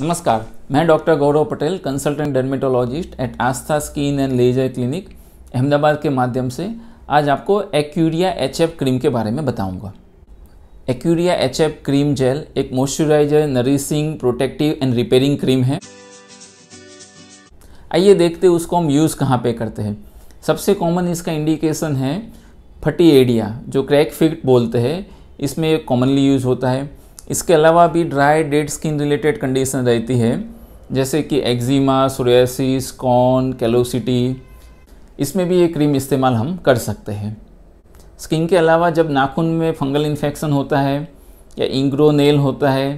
नमस्कार मैं doctor Gaurav Patel consultant dermatologist at Aastha skin and laser clinic Ahmedabad के माध्यम से आज आपको एक्यूरिया एच क्रीम के बारे में बताऊंगा एक्यूरिया एच क्रीम जेल एक moisturiser nourishing protective and repairing cream है आइए देखते हैं उसको हम यूज़ कहाँ पे करते हैं सबसे कॉमन इसका इंडिकेशन है फटी एडिया जो क्रैक फिट बोलते हैं इसमें कॉमनली यूज़ होता है इसके अलावा भी dry dead skin related condition रहती है जैसे कि एक्जिमा सोरेसिस कॉन कैलोसिटी इसमें भी ये क्रीम इस्तेमाल हम कर सकते हैं स्किन के अलावा जब नाखून में फंगल इन्फेक्शन होता है या इंग्रो नेल होता है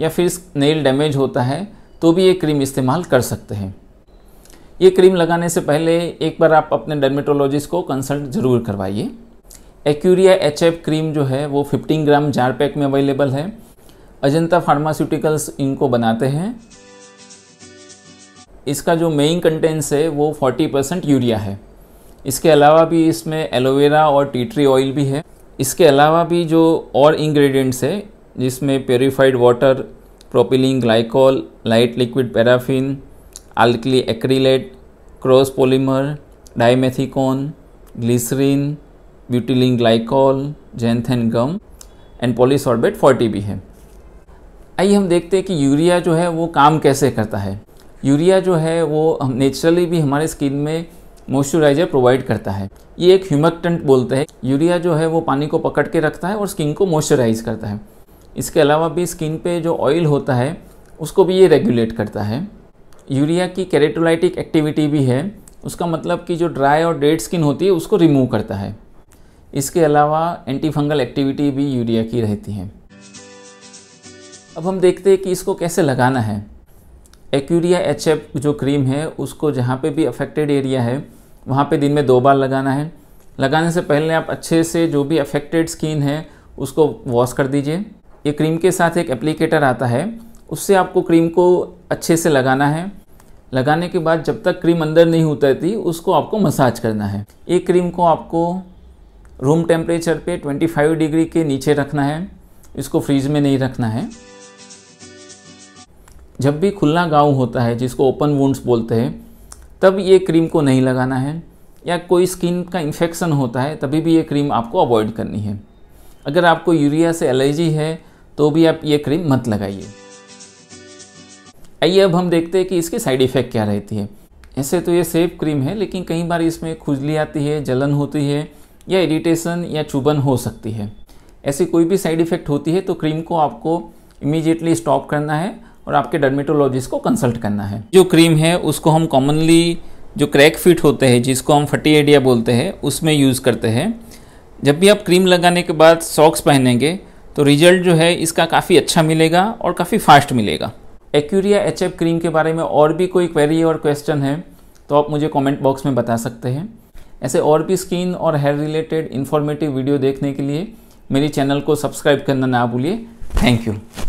या फिर नेल डैमेज होता है तो भी ये क्रीम इस्तेमाल कर सकते हैं ये क्रीम लगाने से पहले एक बार आप अपने डर्मेटोलॉजिस्ट को कंसल्ट ज़रूर करवाइए एक्यूरिया एच क्रीम जो है वो 15 ग्राम जार पैक में अवेलेबल है अजंता फार्मास्यूटिकल्स इनको बनाते हैं इसका जो मेन कंटेंट्स है वो 40 परसेंट यूरिया है इसके अलावा भी इसमें एलोवेरा और टी ट्री ऑयल भी है इसके अलावा भी जो और इंग्रेडिएंट्स है जिसमें purified water propylene glycol light liquid paraffin alkyl acrylate cross polymer dimethicone glycerin butylene glycol xanthan gum and polysorbate 40 भी है आइए हम देखते हैं कि यूरिया जो है वो काम कैसे करता है यूरिया जो है वो हम नेचुरली भी हमारे स्किन में मॉइस्चराइजर प्रोवाइड करता है ये एक ह्यूमकटेंट बोलते हैं यूरिया जो है वो पानी को पकड़ के रखता है और स्किन को मॉइस्चराइज करता है इसके अलावा भी स्किन पे जो ऑयल होता है उसको भी ये रेगुलेट करता है यूरिया की कैरेटोलाइटिक एक्टिविटी भी है उसका मतलब कि जो ड्राई और डेड स्किन होती है उसको रिमूव करता है इसके अलावा एंटी फंगल एक्टिविटी भी यूरिया की रहती है अब हम देखते हैं कि इसको कैसे लगाना है एक्यूरिया एच जो क्रीम है उसको जहाँ पे भी अफेक्टेड एरिया है वहाँ पे दिन में दो बार लगाना है लगाने से पहले आप अच्छे से जो भी अफेक्टेड स्किन है उसको वॉश कर दीजिए ये क्रीम के साथ एक एप्लीकेटर आता है उससे आपको क्रीम को अच्छे से लगाना है लगाने के बाद जब तक क्रीम अंदर नहीं उतरती उसको आपको मसाज करना है ये क्रीम को आपको रूम टेम्परेचर पे 25 डिग्री के नीचे रखना है इसको फ्रीज में नहीं रखना है जब भी खुला गाँव होता है जिसको ओपन वोन्ड्स बोलते हैं तब ये क्रीम को नहीं लगाना है या कोई स्किन का इन्फेक्शन होता है तभी भी ये क्रीम आपको अवॉइड करनी है अगर आपको यूरिया से एलर्जी है तो भी आप ये क्रीम मत लगाइए आइए अब हम देखते हैं कि इसकी साइड इफ़ेक्ट क्या रहती है ऐसे तो ये सेफ क्रीम है लेकिन कई बार इसमें खुजली आती है जलन होती है या इरिटेशन या चुभन हो सकती है ऐसी कोई भी साइड इफ़ेक्ट होती है तो क्रीम को आपको इमीजिएटली स्टॉप करना है और आपके डर्मेटोलॉजिस्ट को कंसल्ट करना है जो क्रीम है उसको हम कॉमनली जो क्रैक फिट होते हैं जिसको हम फटी एडिया बोलते हैं उसमें यूज़ करते हैं जब भी आप क्रीम लगाने के बाद सॉक्स पहनेंगे तो रिजल्ट जो है इसका काफ़ी अच्छा मिलेगा और काफ़ी फास्ट मिलेगा एक्यूरिया एच क्रीम के बारे में और भी कोई क्वेरी और क्वेश्चन है तो आप मुझे कॉमेंट बॉक्स में बता सकते हैं ऐसे और भी स्किन और हेयर रिलेटेड इन्फॉर्मेटिव वीडियो देखने के लिए मेरे चैनल को सब्सक्राइब करना ना भूलिए थैंक यू